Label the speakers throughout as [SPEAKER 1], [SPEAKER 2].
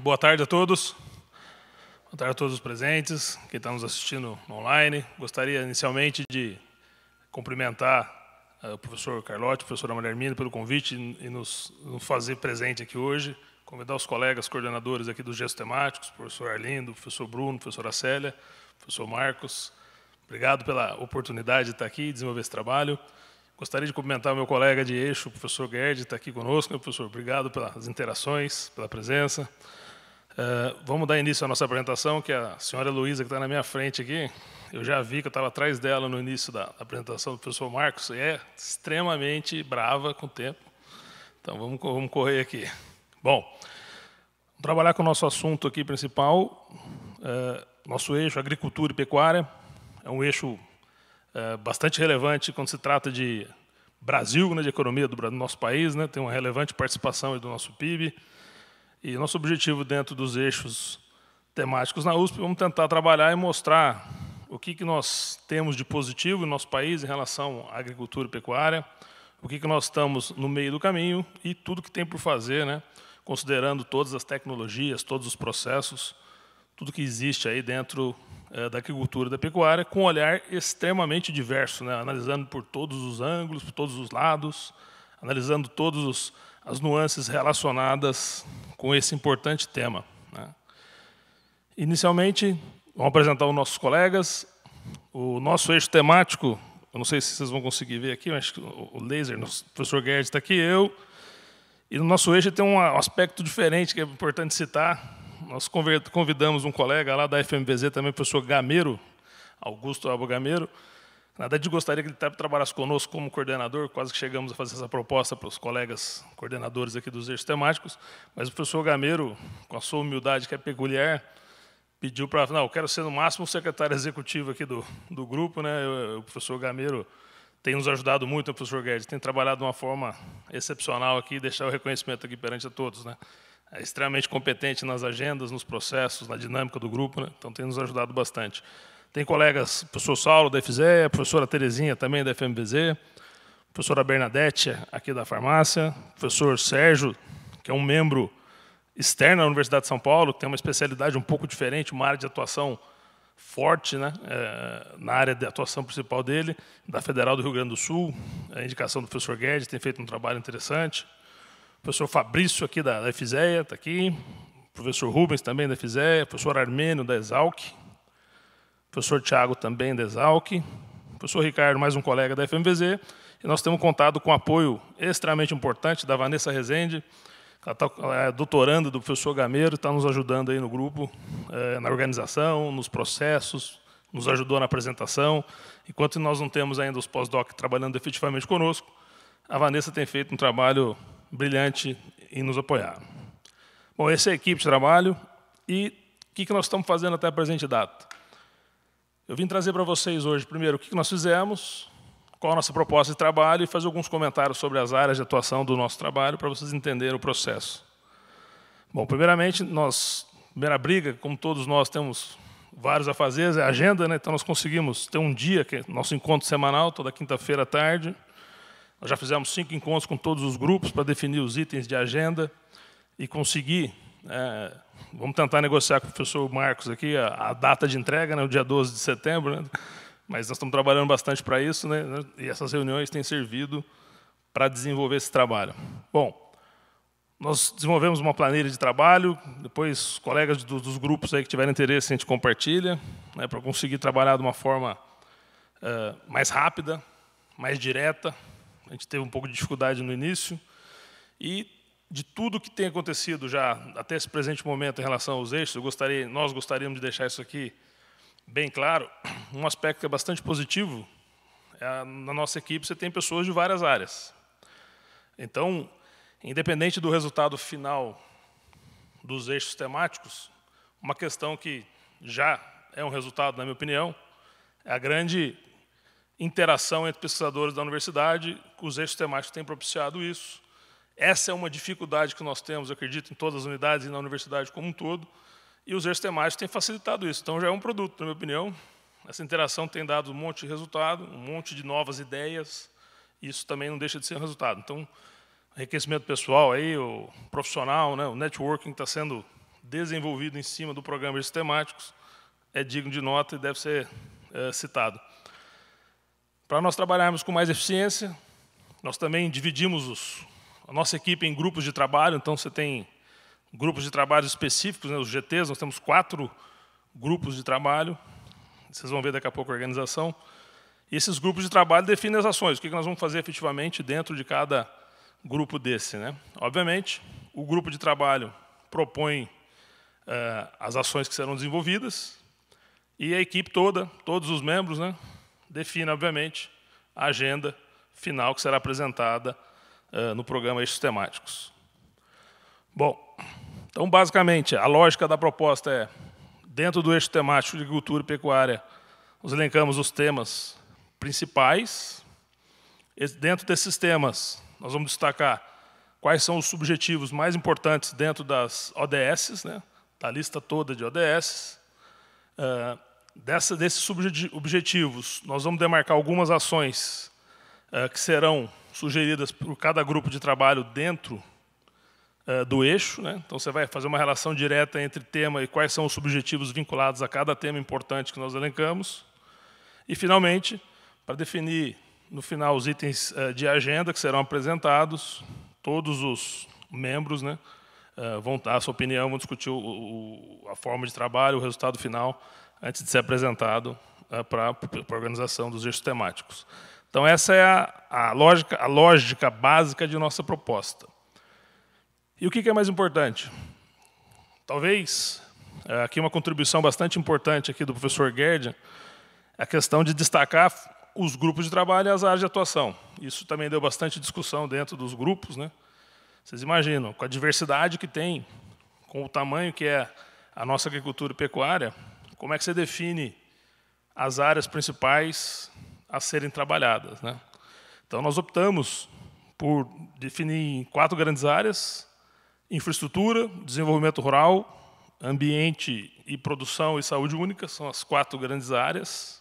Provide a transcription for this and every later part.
[SPEAKER 1] boa tarde a todos. Boa tarde a todos os presentes, quem está nos assistindo online. Gostaria inicialmente de cumprimentar eh, o professor Carlotti, a professora Maria Hermina, pelo convite e nos, nos fazer presente aqui hoje. Convidar os colegas coordenadores aqui dos gestos temáticos, professor Arlindo, professor Bruno, professora Célia, professor Marcos. Obrigado pela oportunidade de estar aqui e desenvolver esse trabalho. Gostaria de cumprimentar o meu colega de eixo, o professor Guedes, que está aqui conosco. Meu professor, obrigado pelas interações, pela presença. Eh, vamos dar início à nossa apresentação, que é a senhora Luísa, que está na minha frente aqui, eu já vi que eu estava atrás dela no início da apresentação do professor Marcos, e é extremamente brava com o tempo. Então, vamos, vamos correr aqui. Bom, trabalhar com o nosso assunto aqui principal, eh, nosso eixo agricultura e pecuária, é um eixo eh, bastante relevante quando se trata de Brasil, né, de economia do, do nosso país, né, tem uma relevante participação do nosso PIB, e nosso objetivo dentro dos eixos temáticos na USP, vamos tentar trabalhar e mostrar o que, que nós temos de positivo no nosso país em relação à agricultura e pecuária, o que, que nós estamos no meio do caminho e tudo que tem por fazer, né? considerando todas as tecnologias, todos os processos, tudo que existe aí dentro é, da agricultura e da pecuária, com um olhar extremamente diverso, né? analisando por todos os ângulos, por todos os lados, analisando todos os as nuances relacionadas com esse importante tema. Né? Inicialmente, vamos apresentar os nossos colegas. O nosso eixo temático, eu não sei se vocês vão conseguir ver aqui, mas o laser, o professor Guedes está aqui, eu. E no nosso eixo tem um aspecto diferente que é importante citar. Nós convidamos um colega lá da FMVZ também, o professor Gameiro, Augusto Alba Gameiro, Nada de gostaria que ele trabalhasse conosco como coordenador, quase que chegamos a fazer essa proposta para os colegas coordenadores aqui dos eixos temáticos, mas o professor Gameiro, com a sua humildade que é peculiar, pediu para, não, eu quero ser no máximo o secretário executivo aqui do, do grupo, né? o professor Gameiro tem nos ajudado muito, o né, professor Guedes, tem trabalhado de uma forma excepcional aqui, deixar o reconhecimento aqui perante a todos, né? É extremamente competente nas agendas, nos processos, na dinâmica do grupo, né? então tem nos ajudado bastante. Tem colegas, professor Saulo da FZE, professora Terezinha também da FMBZ, professora Bernadette aqui da farmácia, professor Sérgio, que é um membro externo à Universidade de São Paulo, que tem uma especialidade um pouco diferente, uma área de atuação forte né, é, na área de atuação principal dele, da Federal do Rio Grande do Sul, é a indicação do professor Guedes, tem feito um trabalho interessante. O professor Fabrício, aqui da, da está aqui. O professor Rubens, também da FISEA. O professor Armênio, da Exalc professor Tiago também da Exalc, professor Ricardo, mais um colega da FMVZ, e nós temos contado com apoio extremamente importante da Vanessa Rezende, ela, tá, ela é doutoranda do professor Gameiro, está nos ajudando aí no grupo, é, na organização, nos processos, nos ajudou na apresentação. Enquanto nós não temos ainda os pós-doc trabalhando efetivamente conosco, a Vanessa tem feito um trabalho brilhante em nos apoiar. Bom, essa é a equipe de trabalho e o que, que nós estamos fazendo até a presente data? Eu vim trazer para vocês hoje, primeiro, o que nós fizemos, qual a nossa proposta de trabalho e fazer alguns comentários sobre as áreas de atuação do nosso trabalho para vocês entenderem o processo. Bom, primeiramente, nós, primeira briga, como todos nós temos vários a fazer, é a agenda, né? então nós conseguimos ter um dia, que é nosso encontro semanal, toda quinta-feira à tarde. Nós já fizemos cinco encontros com todos os grupos para definir os itens de agenda e conseguir é, vamos tentar negociar com o professor Marcos aqui a, a data de entrega, né, o dia 12 de setembro, né, mas nós estamos trabalhando bastante para isso, né, né, e essas reuniões têm servido para desenvolver esse trabalho. Bom, nós desenvolvemos uma planilha de trabalho, depois colegas do, dos grupos aí que tiverem interesse, a gente compartilha, né, para conseguir trabalhar de uma forma é, mais rápida, mais direta. A gente teve um pouco de dificuldade no início, e de tudo que tem acontecido já até esse presente momento em relação aos eixos, gostaria, nós gostaríamos de deixar isso aqui bem claro. Um aspecto que é bastante positivo é, na nossa equipe você tem pessoas de várias áreas. Então, independente do resultado final dos eixos temáticos, uma questão que já é um resultado, na minha opinião, é a grande interação entre pesquisadores da universidade, os eixos temáticos têm propiciado isso essa é uma dificuldade que nós temos, eu acredito, em todas as unidades e na universidade como um todo, e os erros temáticos têm facilitado isso. Então, já é um produto, na minha opinião. Essa interação tem dado um monte de resultado, um monte de novas ideias, e isso também não deixa de ser um resultado. Então, enriquecimento pessoal, aí, o profissional, né, o networking está sendo desenvolvido em cima do programa ERS temáticos, é digno de nota e deve ser é, citado. Para nós trabalharmos com mais eficiência, nós também dividimos os a nossa equipe é em grupos de trabalho, então você tem grupos de trabalho específicos, né, os GTs, nós temos quatro grupos de trabalho, vocês vão ver daqui a pouco a organização. E esses grupos de trabalho definem as ações, o que nós vamos fazer efetivamente dentro de cada grupo desse. Né? Obviamente, o grupo de trabalho propõe uh, as ações que serão desenvolvidas e a equipe toda, todos os membros, né, define, obviamente, a agenda final que será apresentada eh, no programa Eixos Temáticos. Bom, então, basicamente, a lógica da proposta é, dentro do eixo temático de agricultura e pecuária, nós elencamos os temas principais. Dentro desses temas, nós vamos destacar quais são os subjetivos mais importantes dentro das ODS, né, da lista toda de ODS. Uh, eh, dessa, desses objetivos, nós vamos demarcar algumas ações uh, que serão sugeridas por cada grupo de trabalho dentro eh, do eixo. Né? Então, você vai fazer uma relação direta entre tema e quais são os subjetivos vinculados a cada tema importante que nós elencamos. E, finalmente, para definir, no final, os itens eh, de agenda que serão apresentados, todos os membros né, eh, vão dar a sua opinião, vão discutir o, o, a forma de trabalho, o resultado final, antes de ser apresentado para a organização dos eixos temáticos. Então, essa é a, a, lógica, a lógica básica de nossa proposta. E o que, é mais importante? Talvez, é, aqui uma contribuição bastante importante aqui do professor Guerdian, a questão de destacar os grupos de trabalho e as áreas de atuação. Isso também deu bastante discussão dentro dos grupos. Né? Vocês imaginam, com a diversidade que tem, com o tamanho que é a nossa agricultura e pecuária, como é que você define as áreas principais a serem trabalhadas. Né? Então, nós optamos por definir quatro grandes áreas: infraestrutura, desenvolvimento rural, ambiente e produção e saúde única são as quatro grandes áreas.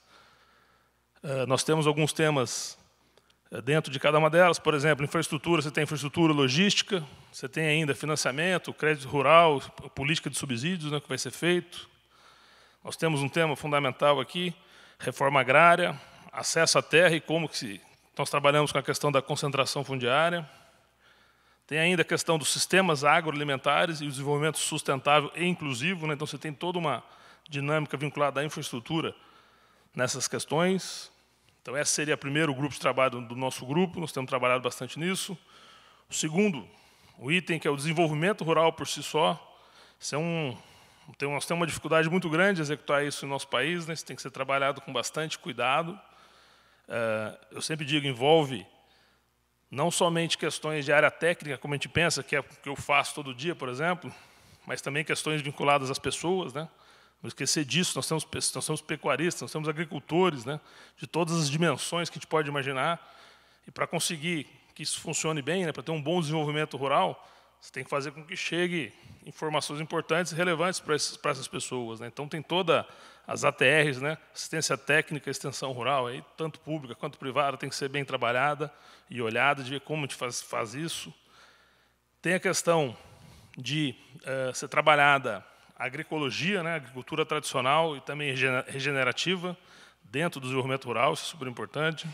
[SPEAKER 1] Eh, nós temos alguns temas eh, dentro de cada uma delas, por exemplo, infraestrutura, você tem infraestrutura logística, você tem ainda financiamento, crédito rural, política de subsídios né, que vai ser feito. Nós temos um tema fundamental aqui, reforma agrária, acesso à terra e como que nós trabalhamos com a questão da concentração fundiária. Tem ainda a questão dos sistemas agroalimentares e o desenvolvimento sustentável e inclusivo. Né? Então, você tem toda uma dinâmica vinculada à infraestrutura nessas questões. Então, esse seria o primeiro grupo de trabalho do nosso grupo, nós temos trabalhado bastante nisso. O segundo, o item que é o desenvolvimento rural por si só. Isso é um, tem, nós temos uma dificuldade muito grande de executar isso em nosso país, né? isso tem que ser trabalhado com bastante cuidado. Ah, eu sempre digo, envolve não somente questões de área técnica, como a gente pensa, que é o que eu faço todo dia, por exemplo, mas também questões vinculadas às pessoas. Né? Não esquecer disso, nós temos, nós somos pecuaristas, nós temos agricultores, né? de todas as dimensões que a gente pode imaginar. E para conseguir que isso funcione bem, né? para ter um bom desenvolvimento rural, você tem que fazer com que chegue informações importantes e relevantes para essas, para essas pessoas. Né? Então, tem toda as ATRs, né? assistência técnica, extensão rural, aí, tanto pública quanto privada, tem que ser bem trabalhada e olhada, de ver como a gente faz, faz isso. Tem a questão de uh, ser trabalhada a agroecologia, né? agricultura tradicional e também regenerativa, dentro do desenvolvimento rural, isso é super importante.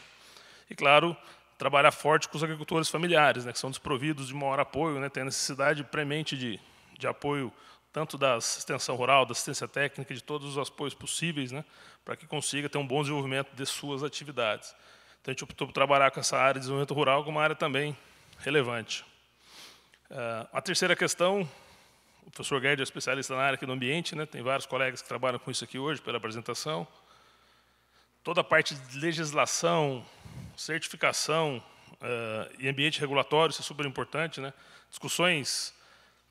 [SPEAKER 1] E, claro, trabalhar forte com os agricultores familiares, né, que são desprovidos de maior apoio, né, tem a necessidade premente de, de apoio tanto da extensão rural, da assistência técnica, de todos os apoios possíveis, né, para que consiga ter um bom desenvolvimento de suas atividades. Então, a gente optou por trabalhar com essa área de desenvolvimento rural como uma área também relevante. Uh, a terceira questão, o professor Guedes é especialista na área aqui do ambiente, né, tem vários colegas que trabalham com isso aqui hoje pela apresentação, toda a parte de legislação, certificação uh, e ambiente regulatório, isso é super importante. Né? Discussões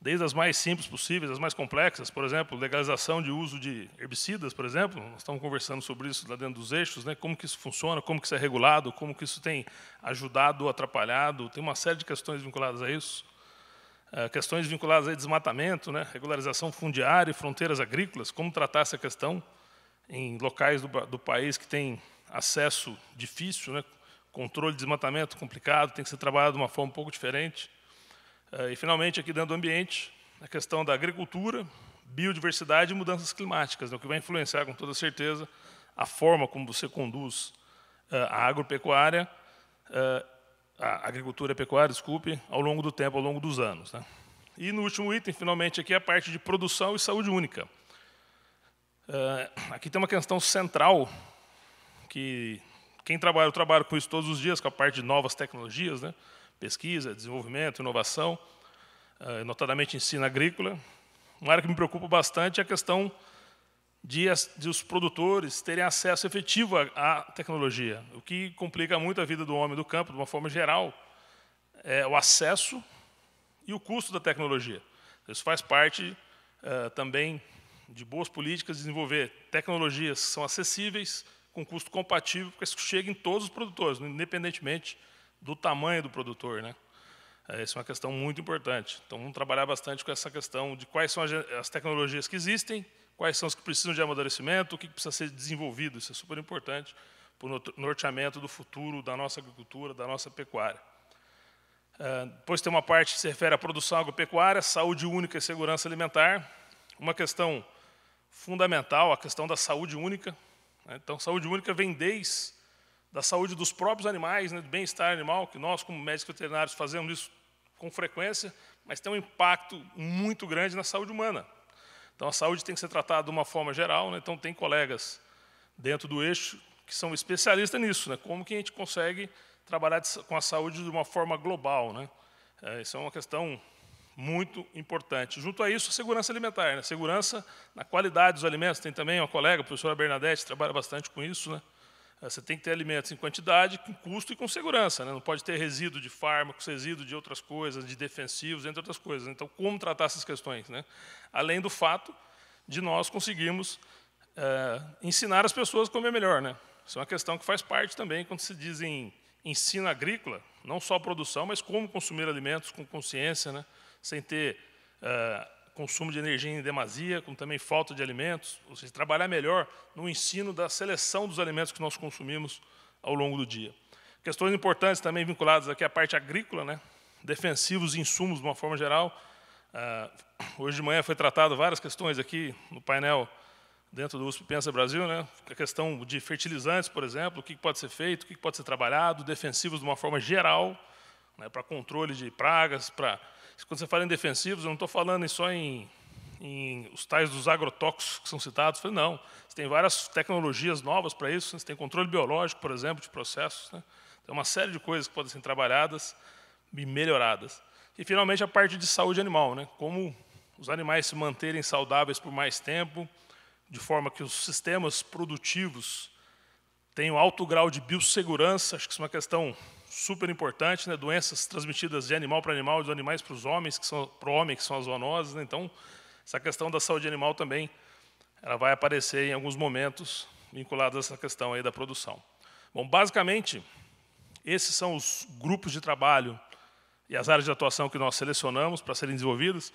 [SPEAKER 1] desde as mais simples possíveis, as mais complexas, por exemplo, legalização de uso de herbicidas, por exemplo, nós estamos conversando sobre isso lá dentro dos eixos, né? como que isso funciona, como que isso é regulado, como que isso tem ajudado ou atrapalhado, tem uma série de questões vinculadas a isso. Uh, questões vinculadas a desmatamento, né? regularização fundiária e fronteiras agrícolas, como tratar essa questão em locais do, do país que tem acesso difícil, né? controle de desmatamento complicado, tem que ser trabalhado de uma forma um pouco diferente. Eh, e, finalmente, aqui dentro do ambiente, a questão da agricultura, biodiversidade e mudanças climáticas, né, o que vai influenciar com toda certeza a forma como você conduz eh, a agropecuária, eh, a agricultura e a pecuária, desculpe, ao longo do tempo, ao longo dos anos. Né. E no último item, finalmente, aqui é a parte de produção e saúde única. Uh, aqui tem uma questão central que quem trabalha, eu trabalho com isso todos os dias, com a parte de novas tecnologias, né? pesquisa, desenvolvimento, inovação, uh, notadamente ensino agrícola. Uma área que me preocupa bastante é a questão de, as, de os produtores terem acesso efetivo à, à tecnologia, o que complica muito a vida do homem do campo, de uma forma geral, é o acesso e o custo da tecnologia. Isso faz parte uh, também de boas políticas, desenvolver tecnologias que são acessíveis, com custo compatível, porque isso chega em todos os produtores, né, independentemente do tamanho do produtor. Né? Essa é, é uma questão muito importante. Então, vamos trabalhar bastante com essa questão de quais são as tecnologias que existem, quais são as que precisam de amadurecimento, o que precisa ser desenvolvido. Isso é super importante para o norteamento do futuro da nossa agricultura, da nossa pecuária. É, depois tem uma parte que se refere à produção agropecuária, saúde única e segurança alimentar. Uma questão fundamental a questão da saúde única. Né? Então, saúde única vem desde da saúde dos próprios animais, né, do bem-estar animal, que nós, como médicos veterinários, fazemos isso com frequência, mas tem um impacto muito grande na saúde humana. Então, a saúde tem que ser tratada de uma forma geral. Né, então, tem colegas dentro do eixo que são especialistas nisso, né, como que a gente consegue trabalhar com a saúde de uma forma global. Né. É, isso é uma questão muito importante. Junto a isso, segurança alimentar, né? segurança na qualidade dos alimentos. Tem também uma colega, a professora Bernadette, que trabalha bastante com isso. Né? Eh, você tem que ter alimentos em quantidade, com custo e com segurança. Né? Não pode ter resíduo de fármacos, resíduo de outras coisas, de defensivos, entre outras coisas. Então, como tratar essas questões? Né? Além do fato de nós conseguirmos é, ensinar as pessoas a comer melhor. Né? Isso é uma questão que faz parte também quando se diz em ensino agrícola, não só a produção, mas como consumir alimentos com consciência, né? sem ter uh, consumo de energia em demasia, como também falta de alimentos, ou seja, trabalhar melhor no ensino da seleção dos alimentos que nós consumimos ao longo do dia. Questões importantes também vinculadas aqui à parte agrícola, né? defensivos e insumos de uma forma geral. Uh, hoje de manhã foi tratado várias questões aqui no painel dentro do USP Pensa Brasil, né? a questão de fertilizantes, por exemplo, o que pode ser feito, o que pode ser trabalhado, defensivos de uma forma geral, né? para controle de pragas, para quando você fala em defensivos, eu não estou falando só em, em os tais dos agrotóxicos que são citados. Falei, não, você tem várias tecnologias novas para isso. Né? Você tem controle biológico, por exemplo, de processos. Né? Tem uma série de coisas que podem ser trabalhadas e melhoradas. E, finalmente, a parte de saúde animal. Né? Como os animais se manterem saudáveis por mais tempo, de forma que os sistemas produtivos tenham alto grau de biossegurança. Acho que isso é uma questão super importante, né? doenças transmitidas de animal para animal, dos animais para os homens, que são para o homem, que são as zoonoses. Né? Então, essa questão da saúde animal também ela vai aparecer em alguns momentos vinculados a essa questão aí da produção. Bom, basicamente, esses são os grupos de trabalho e as áreas de atuação que nós selecionamos para serem desenvolvidas.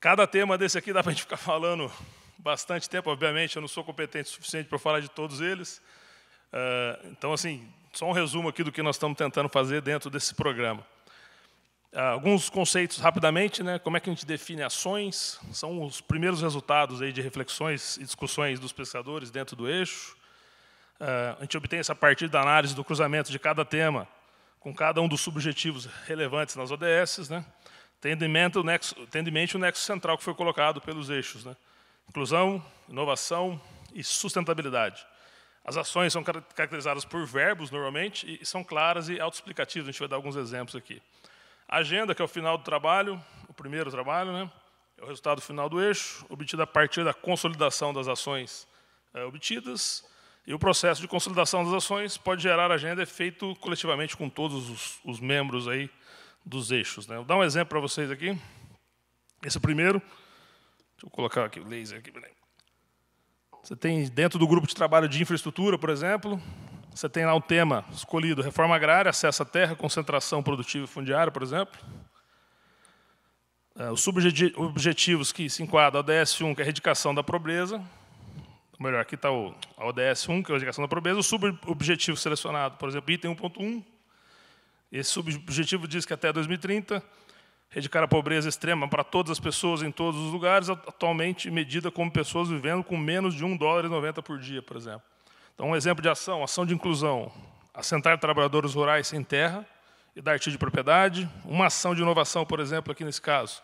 [SPEAKER 1] Cada tema desse aqui dá para a gente ficar falando bastante tempo, obviamente, eu não sou competente o suficiente para falar de todos eles. Ah, então, assim, só um resumo aqui do que nós estamos tentando fazer dentro desse programa. Ah, alguns conceitos rapidamente, né? Como é que a gente define ações? São os primeiros resultados aí de reflexões e discussões dos pesquisadores dentro do eixo. Ah, a gente obtém isso a partir da análise do cruzamento de cada tema com cada um dos subjetivos relevantes nas ODS, né? Tendo em mente o nexo, tendo em mente o nexo central que foi colocado pelos eixos, né? Inclusão, inovação e sustentabilidade. As ações são caracterizadas por verbos, normalmente, e são claras e autoexplicativas. A gente vai dar alguns exemplos aqui. A agenda, que é o final do trabalho, o primeiro trabalho, né? é o resultado final do eixo, obtido a partir da consolidação das ações é, obtidas. E o processo de consolidação das ações pode gerar agenda é feito coletivamente com todos os, os membros aí dos eixos. Né? Vou dar um exemplo para vocês aqui. Esse primeiro, deixa eu colocar aqui o laser aqui, peraí. Você tem dentro do grupo de trabalho de infraestrutura, por exemplo, você tem lá o tema escolhido, reforma agrária, acesso à terra, concentração produtiva e fundiária, por exemplo. É, os subobjetivos que se enquadram, a ODS-1, que é a erradicação da pobreza. Ou melhor, aqui está o ODS-1, que é a erradicação da pobreza. O subobjetivo selecionado, por exemplo, item 1.1. Esse subobjetivo diz que até 2030 é Erradicar a pobreza extrema para todas as pessoas em todos os lugares, atualmente medida como pessoas vivendo com menos de 1 dólar e 90 por dia, por exemplo. Então, um exemplo de ação, ação de inclusão, assentar trabalhadores rurais sem terra e dar título de propriedade. Uma ação de inovação, por exemplo, aqui nesse caso,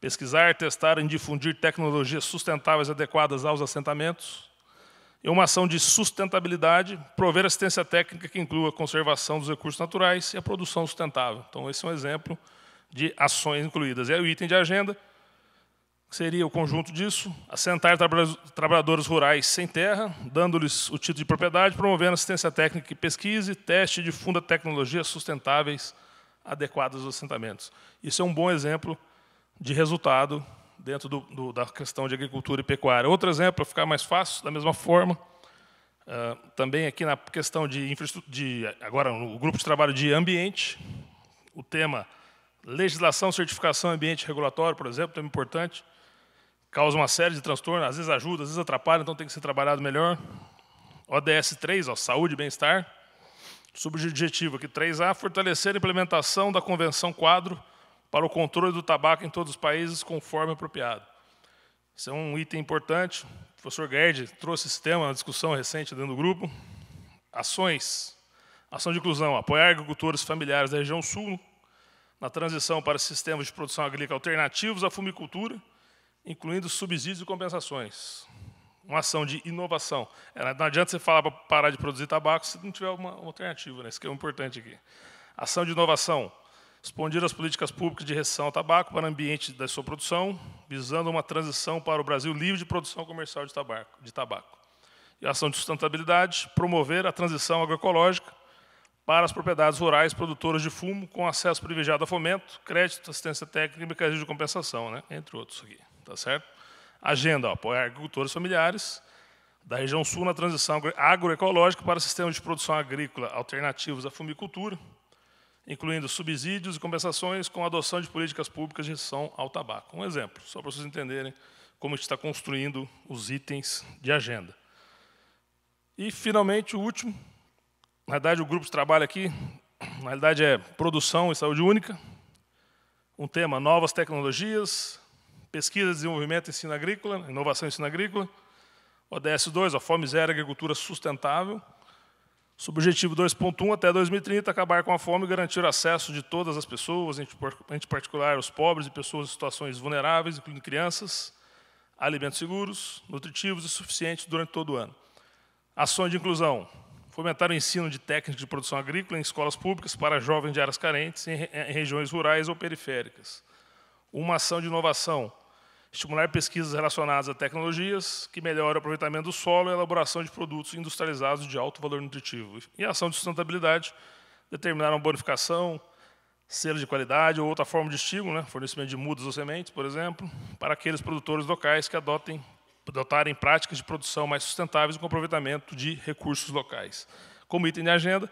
[SPEAKER 1] pesquisar, testar e difundir tecnologias sustentáveis adequadas aos assentamentos. E uma ação de sustentabilidade, prover assistência técnica que inclua a conservação dos recursos naturais e a produção sustentável. Então, esse é um exemplo de ações incluídas. é o item de agenda seria o conjunto disso, assentar trabalhadores rurais sem terra, dando-lhes o título de propriedade, promovendo assistência técnica pesquisa e teste de funda tecnologias sustentáveis adequadas aos assentamentos. Isso é um bom exemplo de resultado dentro do, do, da questão de agricultura e pecuária. Outro exemplo, para ficar mais fácil, da mesma forma, Uh, também aqui na questão de infraestrutura, de, agora no grupo de trabalho de ambiente, o tema Legislação, certificação, ambiente regulatório, por exemplo, tema importante. Causa uma série de transtornos, às vezes ajuda, às vezes atrapalha, então tem que ser trabalhado melhor. ODS 3, ó, saúde e bem-estar. Subjetivo aqui, 3A, fortalecer a implementação da Convenção Quadro para o controle do tabaco em todos os países conforme apropriado. Isso é um item importante. O professor Guedes trouxe esse tema na discussão recente dentro do grupo. Ações. Ação de inclusão. Apoiar agricultores familiares da região sul na transição para sistemas de produção agrícola alternativos à fumicultura, incluindo subsídios e compensações. Uma ação de inovação. É, não adianta você falar para parar de produzir tabaco se não tiver uma alternativa. Né? Isso que é importante aqui. Ação de inovação. Expandir as políticas públicas de restrição ao tabaco para o ambiente da sua produção, visando uma transição para o Brasil livre de produção comercial de tabaco. De tabaco. E ação de sustentabilidade. Promover a transição agroecológica para as propriedades rurais produtoras de fumo com acesso privilegiado a fomento, crédito, assistência técnica e mecanismo de compensação, né? entre outros aqui, tá certo? Agenda, ó, apoiar agricultores familiares da região sul na transição agroecológica para sistemas de produção agrícola alternativos à fumicultura, incluindo subsídios e compensações com a adoção de políticas públicas de restrição ao tabaco. Um exemplo, só para vocês entenderem como a gente está construindo os itens de agenda. E, finalmente, o último, na verdade, o grupo de trabalho aqui, na realidade, é produção e saúde única. Um tema, novas tecnologias, pesquisa, desenvolvimento, ensino agrícola, inovação e ensino agrícola. ODS 2, a fome zero, agricultura sustentável. Subjetivo 2.1, até 2030, acabar com a fome e garantir o acesso de todas as pessoas, em particular os pobres e pessoas em situações vulneráveis, incluindo crianças, alimentos seguros, nutritivos e suficientes durante todo o ano. Ações de inclusão, fomentar o ensino de técnicas de produção agrícola em escolas públicas para jovens de áreas carentes em, regiões rurais ou periféricas. Uma ação de inovação, estimular pesquisas relacionadas a tecnologias que melhoram o aproveitamento do solo e a elaboração de produtos industrializados de alto valor nutritivo. E a ação de sustentabilidade, determinar uma bonificação, selo de qualidade ou outra forma de estímulo, né? fornecimento de mudas ou sementes, por exemplo, para aqueles produtores locais que adotem adotarem práticas de produção mais sustentáveis e com aproveitamento de recursos locais. Como item de agenda,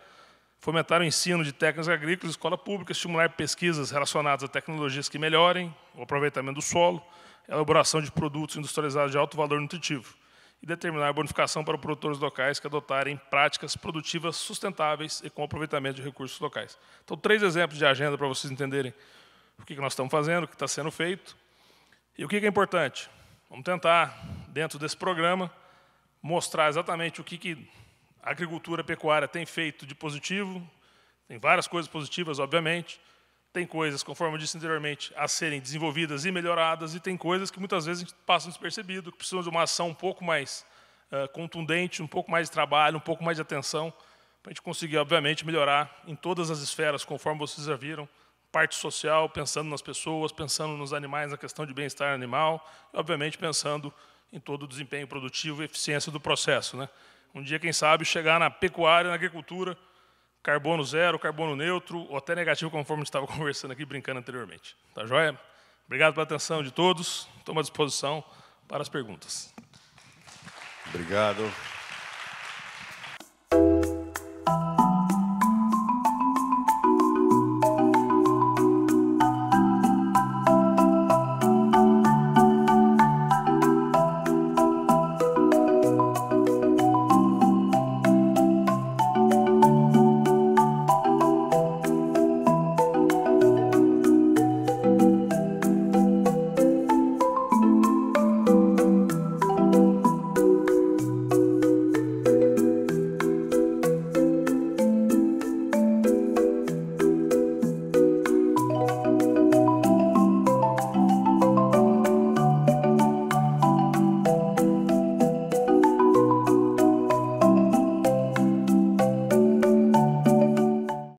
[SPEAKER 1] fomentar o ensino de técnicas agrícolas em escola pública, estimular pesquisas relacionadas a tecnologias que melhorem o aproveitamento do solo, elaboração de produtos industrializados de alto valor nutritivo e determinar a bonificação para produtores locais que adotarem práticas produtivas sustentáveis e com aproveitamento de recursos locais. Então, três exemplos de agenda para vocês entenderem o que nós estamos fazendo, o que está sendo feito e o que é importante. Vamos tentar dentro desse programa, mostrar exatamente o que, que a agricultura pecuária tem feito de positivo, tem várias coisas positivas, obviamente, tem coisas, conforme eu disse anteriormente, a serem desenvolvidas e melhoradas, e tem coisas que muitas vezes passam despercebido, que precisam de uma ação um pouco mais uh, contundente, um pouco mais de trabalho, um pouco mais de atenção, para a gente conseguir, obviamente, melhorar em todas as esferas, conforme vocês já viram, parte social, pensando nas pessoas, pensando nos animais, na questão de bem-estar animal, e, obviamente, pensando em todo o desempenho produtivo e eficiência do processo. Né? Um dia, quem sabe, chegar na pecuária, na agricultura, carbono zero, carbono neutro, ou até negativo, conforme a gente estava conversando aqui, brincando anteriormente. Tá joia? Obrigado pela atenção de todos. Estou à disposição para as perguntas. Obrigado.